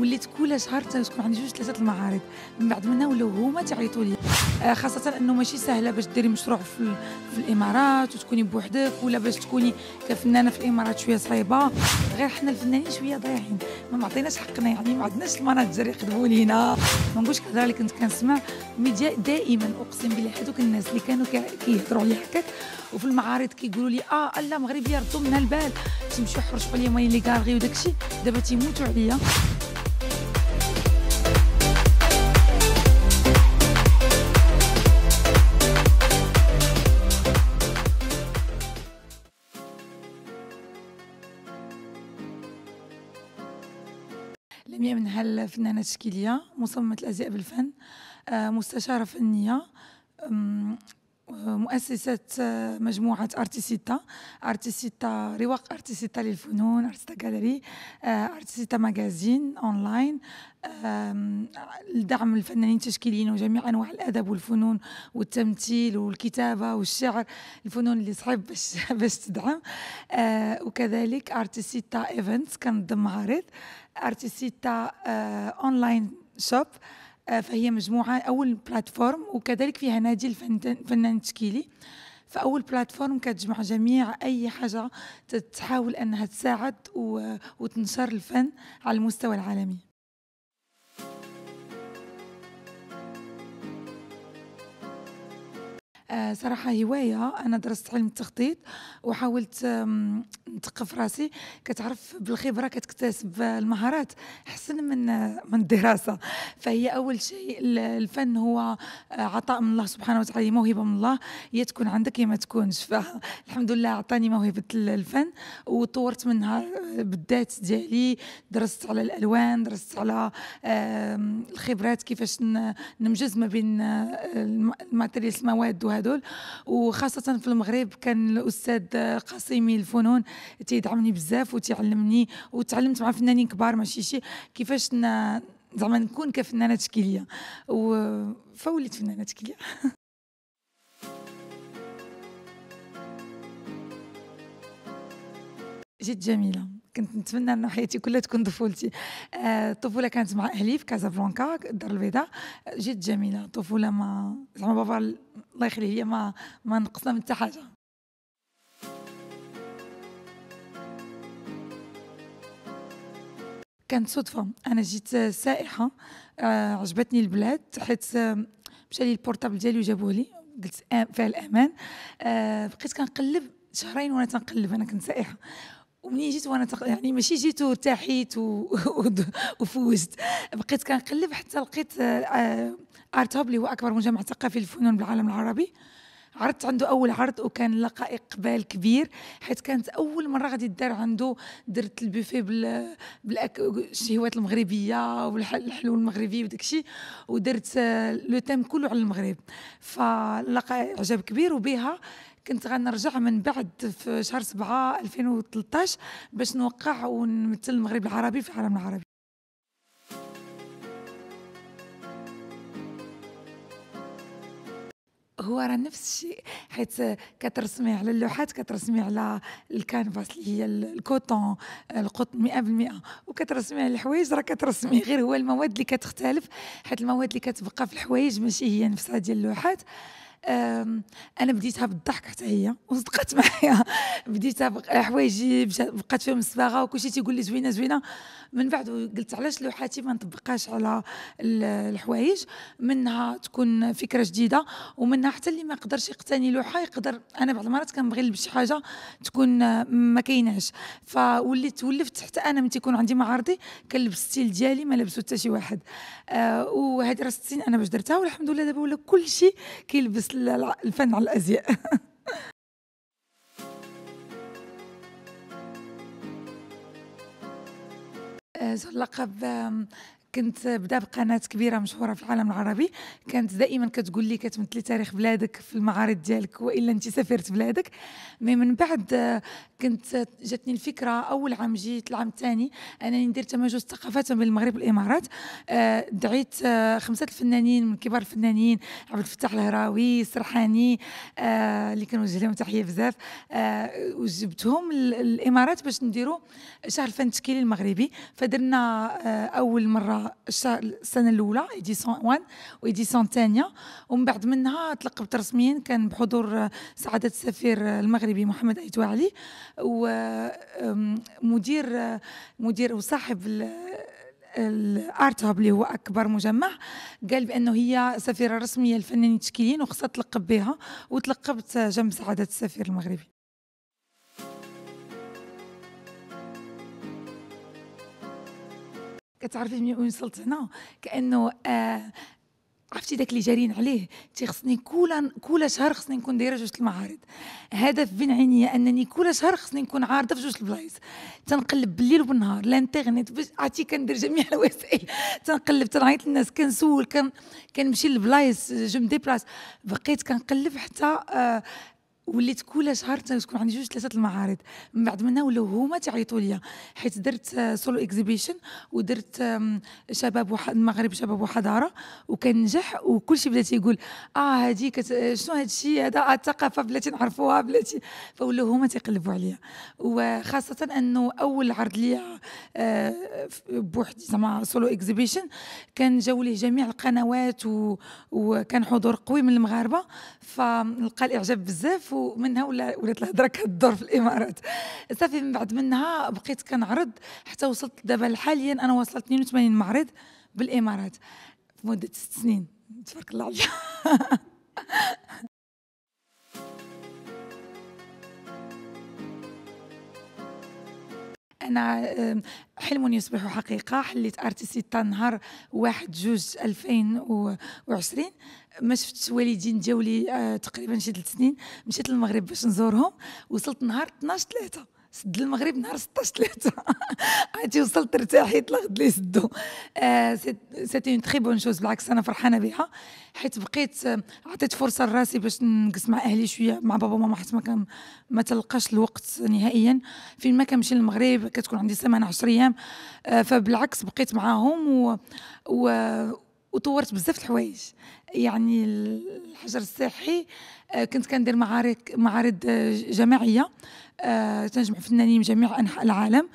وليت كل شهر تنكون عندي جوج ثلاثه المعارض من بعد منها ولاو هما تعيطوا لي آه، خاصه انه ماشي سهله باش ديري مشروع في, في الامارات وتكوني بوحدك ولا باش تكوني كفنانه في الامارات شويه صعيبه غير حنا الفنانين شويه ضايعين ما معطيناش حقنا يعني ما عندناش المناجر يخدموا لينا ما نقولش الهضره اللي كنت كنسمع ميديا دائما اقسم بالله هذوك الناس اللي كانوا كيهضروا عليا هكاك وفي المعارض كيقولوا لي اه لا مغربيه ردوا من البال تمشي يحرشوا عليا ماين لي كارغي وداكشي دابا تيموتوا عليا الفنانة التشكيلية مصممة الأزياء بالفن آه، مستشارة فنية مؤسسة آه، مجموعة أرتيسيتا أرتيسيتا رواق أرتيسيتا للفنون أرتيسيتا جاليري آه، أرتيسيتا ماجازين أونلاين لدعم الفنانين التشكيليين وجميع أنواع الأدب والفنون والتمثيل والكتابة والشعر الفنون اللي صعب باش, باش تدعم آه، وكذلك أرتيسيتا إيفنتس كنظم معارض أرتيسيتا أونلاين شوب آه، فهي مجموعة أول بلاتفورم وكذلك فيها نادي الفنان التشكيلي فاول بلاتفورم كتجمع جميع اي حاجه تحاول انها تساعد وتنشر الفن على المستوى العالمي صراحة هواية أنا درست علم التخطيط وحاولت نثقف راسي كتعرف بالخبرة كتكتسب المهارات أحسن من من الدراسة فهي أول شيء الفن هو آه، عطاء من الله سبحانه وتعالى موهبة من الله يا تكون عندك يا ما تكونش فالحمد لله عطاني موهبة الفن وطورت منها آه، بالذات ديالي درست على الألوان درست على الخبرات كيفاش نمجز ما بين آه، الماتريس المواد وهذا هذول وخاصه في المغرب كان الاستاذ قاسمي الفنون تيدعمني بزاف وتعلمني وتعلمت مع فنانين كبار ماشي شي كيفاش زعما نكون كفنانه تشكيليه فوليت فنانه تشكيليه جد جميله كنت نتمنى أن حياتي كلها تكون طفولتي الطفوله آه، كانت مع اهلي في كازا بلانكا الدار البيضاء جد جميله طفوله ما زعما بابا الله يخليه هي ما ما نقصنا من حتى حاجه كانت صدفة أنا جيت سائحة آه، عجبتني البلاد حيت آه، مشى لي البورتابل ديالي وجابوه لي قلت فيها الأمان آه، بقيت كنقلب شهرين وانا تنقلب انا كنت سائحه ومنين جيت وانا تق... يعني ماشي جيت وتحيت و... وفوزت بقيت كنقلب حتى لقيت آه، ارت هوب اللي هو اكبر مجمع ثقافي للفنون بالعالم العربي عرضت عنده اول عرض وكان لقى اقبال كبير حيت كانت اول مره غادي دار عنده درت البوفيه بال بالشهوات المغربيه والحلو المغربي وداك الشيء ودرت آه، لو تيم كله على المغرب فلقى اعجاب كبير وبها كنت غنرجع من بعد في شهر 7 2013 باش نوقع ونمثل المغرب العربي في العالم العربي هو راه نفس الشيء حيت كترسمي على اللوحات كترسمي على الكانفاس اللي هي الكوتون القطن 100% وكترسمي على الحوايج راه كترسمي غير هو المواد اللي كتختلف حيت المواد اللي كتبقى في الحوايج ماشي هي نفسها ديال اللوحات انا بديتها بالضحك حتى هي وصدقت معايا بديتها حوايجي بقات فيهم الصباغه وكلشي تيقول لي زوينه زوينه من بعد قلت علاش لوحاتي ما نطبقهاش على الحوايج منها تكون فكره جديده ومنها حتى اللي ما يقدرش يقتني لوحه يقدر انا بعض المرات كنبغي نلبس شي حاجه تكون ما كايناش فوليت ولفت حتى انا من تيكون عندي معارضي كنلبس ستيل ديالي ما لبسو حتى شي واحد آه، وهذه راه ست سنين انا باش درتها والحمد لله دابا ولا كلشي كيلبس بس الفن على الازياء زر آه، لقب كنت بدا بقناه كبيره مشهوره في العالم العربي كانت دائما كتقول لي كتمثلي تاريخ بلادك في المعارض ديالك والا انت سافرت بلادك مي من بعد كنت جاتني الفكره اول عام جيت العام الثاني انني ندير تماجز ثقافات بين المغرب والامارات آه، دعيت آه، خمسه الفنانين من كبار الفنانين عبد الفتاح الهراوي سرحاني آه، اللي كنوجه لهم تحيه بزاف وجبتهم الامارات باش نديروا شهر الفن التشكيلي المغربي فدرنا اول مره السنه الاولى اديسيون 1 واديسيون الثانيه ومن بعد منها تلقبت رسميا كان بحضور سعاده السفير المغربي محمد ايتوا علي ومدير مدير وصاحب الارت هاب اللي هو اكبر مجمع قال بانه هي سفيره رسميه للفنانين التشكيليين وخصها تلقب بها وتلقبت جنب سعاده السفير المغربي كتعرفي من وصلت هنا كانه آه عرفتي داك اللي جارين عليه تيخصني كل كل شهر خصني نكون دايره جوج المعارض هدف بين عينيا انني كل شهر خصني نكون عارضه في جوج البلايص تنقلب بالليل وبالنهار الانترنت باش عرفتي كندير جميع الوسائل تنقلب تنعيط للناس كنسول كنمشي للبلايص جو مديبلاس بقيت كنقلب حتى آه وليت كل شهر تكون عندي جوج ثلاثه المعارض من بعد منها ولاو هما تيعيطوا ليا حيت درت سولو آه، اكزيبيشن ودرت شباب المغرب شباب وحضاره وكل شيء بدا تيقول اه هذه كت... شنو هذا الشيء هذا آه الثقافه بلاتي نعرفوها بلاتي فولاو هما تيقلبوا عليا وخاصه انه اول عرض ليا آه، بوحدي زعما سولو اكزيبيشن كان جاو ليه جميع القنوات و... وكان حضور قوي من المغاربه فلقى الاعجاب بزاف صافو منها ولا ولات الهضره كدور في الامارات صافي من بعد منها بقيت كنعرض حتى وصلت دابا حاليا انا وصلت 82 معرض بالامارات في مده ست سنين تبارك الله عليك انا حلم يصبح حقيقه حليت ارتيسي نهار واحد جوج 2020 ما شفتش والدين جاولي آه تقريبا شي ثلاث سنين مشيت للمغرب باش نزورهم وصلت نهار 12 3 سد المغرب نهار 16 3 عادي وصلت ارتاحي لغد لي سدو سيتي اون تري بون شوز بالعكس انا فرحانه بها حيت بقيت آه، عطيت فرصه لراسي باش نجلس مع اهلي شويه مع بابا وماما حيت ما كان ما تلقاش الوقت نهائيا فين ما كنمشي للمغرب كتكون عندي سمانه 10 ايام آه، فبالعكس بقيت معاهم و, و وطورت بزاف الحوايج يعني الحجر الصحي آه، كنت كندير معارك معارض آه، جماعيه آه، تنجمع فنانين من جميع انحاء العالم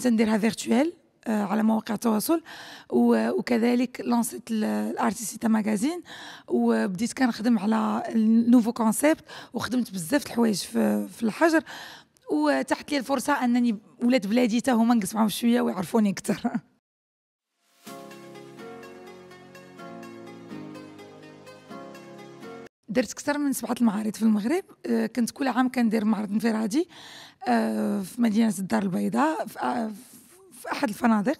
تنديرها فيرتوال على مواقع التواصل وكذلك لانسيت الارتيستا ماغازين وبديت كنخدم على النوفو كونسيبت وخدمت بزاف الحوايج في, الحجر وتحت لي الفرصه انني ولاد بلادي تا هما نقسمهم شويه ويعرفوني اكثر درت اكثر من سبعه المعارض في المغرب آه، كنت كل عام كندير معرض انفرادي آه، في مدينه الدار البيضاء في آه، احد الفنادق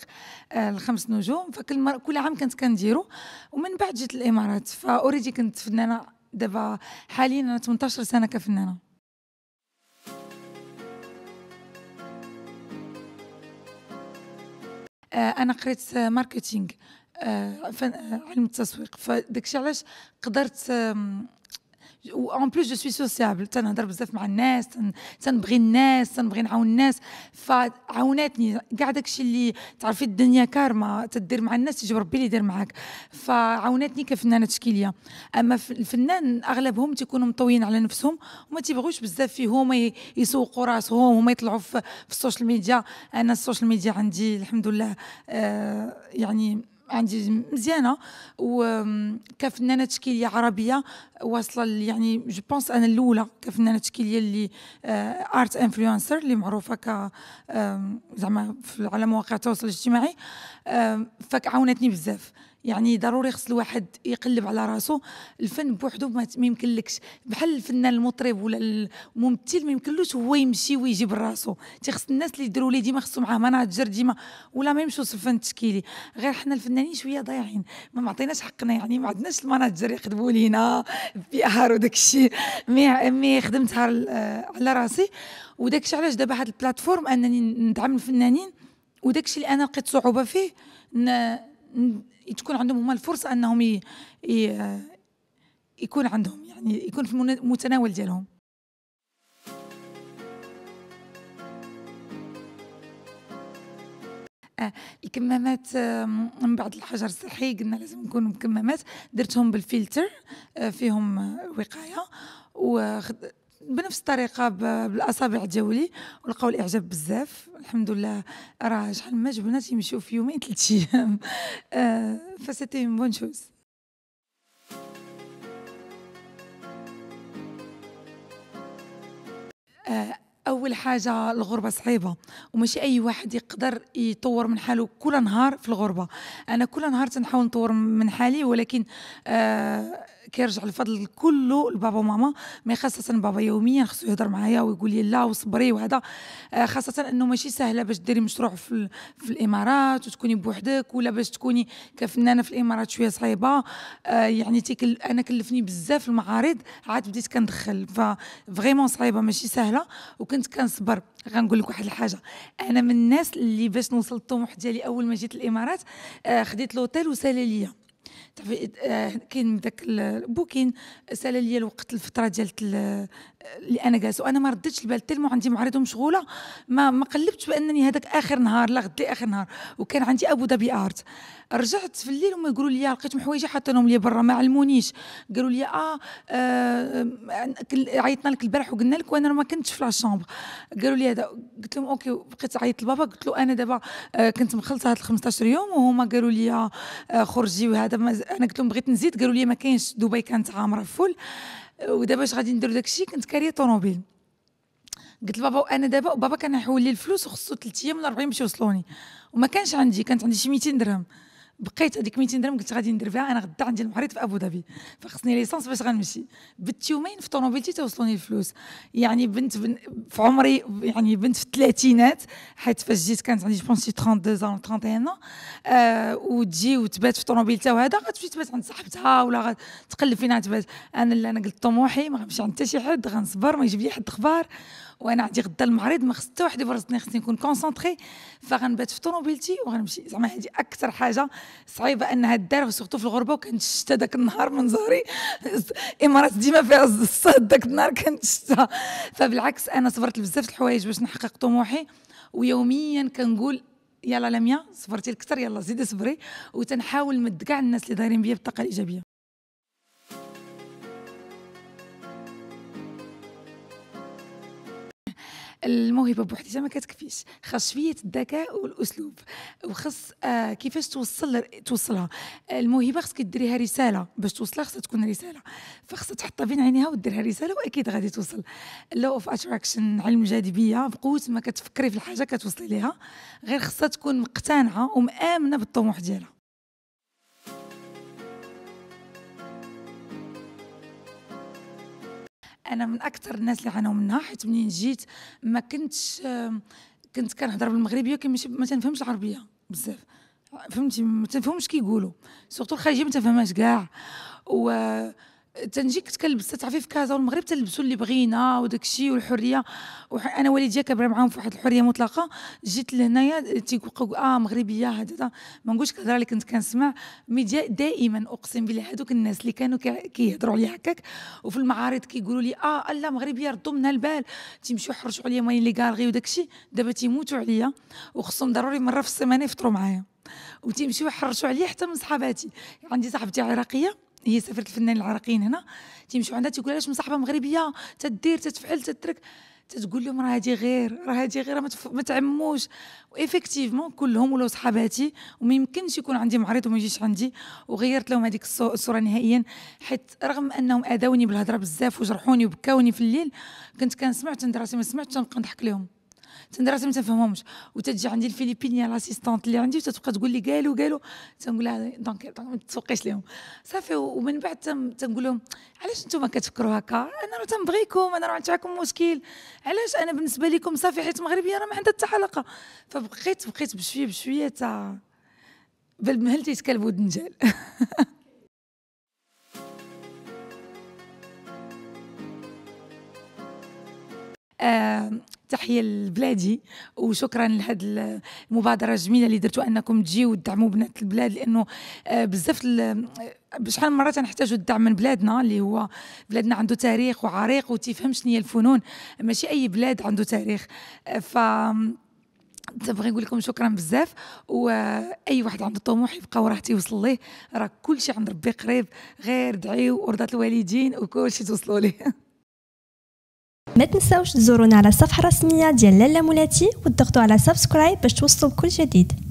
الخمس نجوم فكل مر... كل عام كنت كنديرو ومن بعد جيت الامارات فاوريدي كنت فنانه دابا حاليا انا 18 سنه كفنانه انا قريت ماركتينغ علم التسويق فداكشي علاش قدرت وان بلوس جو سوي سوسيابل تنهضر بزاف مع الناس تنبغي الناس تنبغي نعاون الناس فعاوناتني كاع داكشي اللي تعرفي الدنيا كارما تدير مع الناس يجب ربي اللي يدير معاك فعاوناتني كفنانه تشكيليه اما الفنان اغلبهم تيكونوا مطويين على نفسهم وما تيبغوش بزاف فيهم يسوقوا راسهم وما يطلعوا في, في السوشيال ميديا انا السوشيال ميديا عندي الحمد لله آه يعني عندي مزيانه وكفنانه تشكيليه عربيه واصله يعني جو بونس انا الاولى كفنانه تشكيليه اللي ارت آه، انفلونسر اللي معروفه ك آه، زعما على مواقع التواصل الاجتماعي آه، فك عاونتني بزاف يعني ضروري خص الواحد يقلب على راسو الفن بوحدو ما يمكنلكش بحال الفنان المطرب ولا الممثل ما يمكنلوش هو يمشي ويجيب راسو تيخص الناس اللي يديروا ليه ديما خصو معاه مناجر ديما ولا ما يمشوش الفن التشكيلي غير حنا الفنانين شويه ضايعين ما معطيناش حقنا يعني ما عندناش المناجر يخدموا لينا في اهار وداك الشيء مي مي خدمتها على راسي وداك الشيء علاش دابا هاد البلاتفورم انني ندعم الفنانين وداك الشيء اللي انا لقيت صعوبه فيه تكون عندهم هما الفرصه انهم ي... ي... يكون عندهم يعني يكون في المتناول ديالهم آه، الكمامات آه، من بعد الحجر الصحي قلنا لازم نكونوا كمامات درتهم بالفلتر آه، فيهم وقايه وخد بنفس الطريقه بالاصابع الجولي ولقاو الاعجاب بزاف الحمد لله راه شحال ما جبنا تيمشيو في يومين ثلاث ايام فسيتي بون شوز اول حاجه الغربه صعيبه وماشي اي واحد يقدر يطور من حاله كل نهار في الغربه انا كل نهار تنحاول نطور من حالي ولكن آه كيرجع الفضل كله لبابا وماما مي خاصه بابا يوميا خصو يهضر معايا ويقول لي لا وصبري وهذا آه، خاصه انه ماشي سهله باش ديري مشروع في, في الامارات وتكوني بوحدك ولا باش تكوني كفنانه في الامارات شويه صعيبه آه، يعني تيكل انا كلفني بزاف المعارض عاد بديت كندخل ففريمون صعيبه ماشي سهله وكنت كنصبر غنقول لك واحد الحاجه انا من الناس اللي باش نوصل الطموح ديالي اول ما جيت الامارات آه، خديت لوتيل وسالي ليا تعرفي آه، كاين داك بوكين سال ليا الوقت الفتره ديال اللي انا جالسه وانا ما ردتش البال تلمو عندي معرضه ومشغوله ما ما قلبتش بانني هذاك اخر نهار لا غد اخر نهار وكان عندي ابو ظبي ارت رجعت في الليل هما يقولوا لي لقيتهم حوايجي حاطينهم لي برا ما علمونيش قالوا لي اه, آه عيطنا لك البارح وقلنا لك وانا ما كنتش في لاشومبر قالوا لي هذا قلت لهم اوكي بقيت عيطت لبابا قلت له انا دابا آه كنت مخلصه هاد 15 يوم وهما قالوا لي آه خرجي وهذا انا قلت لهم بغيت نزيد قالوا لي ما كاينش دبي كانت عامره فول ودابا اش غادي ندير داكشي كنت كاريه طوموبيل قلت لبابا وانا دابا وبابا كان يحول لي الفلوس وخصو 3 ايام ولا 40 باش يوصلوني وما كانش عندي كانت عندي شي 200 درهم بقيت هذيك 200 درهم قلت غادي ندير بها انا غدا عندي المحرط في ابو ظبي فخصني ليسونس باش غنمشي بت يومين في طوموبيلتي توصلوني الفلوس يعني بنت بن في عمري يعني بنت في الثلاثينات حيت فاش جيت كانت عندي جوبونس 32 32 31 آه وتجي وتبات في طوموبيلتها وهذا غتمشي تبات عند صاحبتها ولا تقلب فين تبات انا اللي انا قلت طموحي ما غنمشي عند حتى شي حد غنصبر ما يجيب لي حد اخبار وانا عندي غدا المعرض ما خصني حتى واحد فرصتني خصني نكون كونسونطري فغنبات في طوموبيلتي وغنمشي زعما هذه اكثر حاجه صعيبه انها دار سورتو في الغربه وكانت الشتا ذاك النهار من ظهري الامارات ديما فيها الصاد ذاك النهار كانت الشتا فبالعكس انا صبرت بزاف الحوايج باش نحقق طموحي ويوميا كنقول يلا لميا صبرتي اكثر يلا زيدي صبري وتنحاول نمد كاع الناس اللي دايرين بيا بالطاقه الايجابيه الموهبه بوحدها ما كتكفيش خاص شويه الذكاء والاسلوب وخاص آه كيفاش توصل توصلها الموهبه خاصك ديريها رساله باش توصلها خاصها تكون رساله فخاصها تحطها بين عينيها وديرها رساله واكيد غادي توصل لو اوف اتراكشن علم الجاذبيه بقوه ما كتفكري في الحاجه كتوصلي ليها غير خاصها تكون مقتنعه ومامنه بالطموح ديالها انا من اكثر الناس اللي عانوا منها حيت منين جيت ما كنتش كنت كنهضر بالمغربيه كي ما تنفهمش العربيه بزاف فهمتي ما تنفهمش كيقولوا سورتو الخارجيه ما تنفهمهاش كاع و تنجيك كنلبس تعرفي في كازا والمغرب تلبسوا اللي بغينا وداك الشيء والحريه وح... انا والديا كبر معاهم في واحد الحريه مطلقه جيت لهنايا تيقول اه مغربيه هذا ما نقولش الهضره اللي كنت كنسمع دائما اقسم بالله هذوك الناس اللي كانوا كيهضروا عليا هكاك وفي المعارض كيقولوا لي اه لا مغربيه ردوا منها البال تيمشيو حرشوا عليا مالين لي كالغي وداك الشيء دابا تيموتوا عليا وخصهم ضروري مره في السيمانه يفطروا معايا وتيمشيو يحرشوا عليا حتى من صحاباتي عندي صاحبتي عراقيه هي سافرت الفنانين العراقيين هنا تيمشيو عندها تيقول علاش مصاحبة مغربية تدير تتفعل تترك تتقول لهم راه هادي غير راه هادي غير ما تعموش وافيكتيفمون كلهم ولاو صحاباتي وما يمكنش يكون عندي معرض وما يجيش عندي وغيرت لهم هذيك الصوره نهائيا حيت رغم انهم اذوني بالهضره بزاف وجرحوني وبكاوني في الليل كنت كنسمع تندراسي ما سمعتش تنبقى نضحك لهم تندرا ما تفهمهمش وتجي عندي الفيليبيني لاسيستونت اللي عندي وتتبقى تقول لي قالوا قالوا تنقول لها دونك ما تسوقيش لهم صافي ومن بعد تنقول لهم علاش انتم كتفكروا هكا انا راه تنبغيكم انا راه عندكم مشكل علاش انا بالنسبه لكم صافي حيت مغربيه راه ما عندها حتى علاقه فبقيت بقيت بشويه بشويه تا بالمهل ودنجال آه تحيه لبلادي وشكرا لهذه المبادره الجميله اللي درتوا انكم تجيو وتدعموا بنات البلاد لانه آه، بزاف بشحال آه، من مره تنحتاجوا الدعم من بلادنا اللي هو بلادنا عنده تاريخ وعريق وتفهم شنو هي الفنون ماشي اي بلاد عنده تاريخ آه، ف تبغي نقول لكم شكرا بزاف واي واحد عنده طموح يبقى وراه تيوصل ليه راه كلشي عند ربي قريب غير دعيو ورضات الوالدين وكلشي توصلوا ليه ما تنساوش تزورونا على الصفحه الرسميه ديال لالا مولاتي وتضغطوا على سبسكرايب باش توصلوا بكل جديد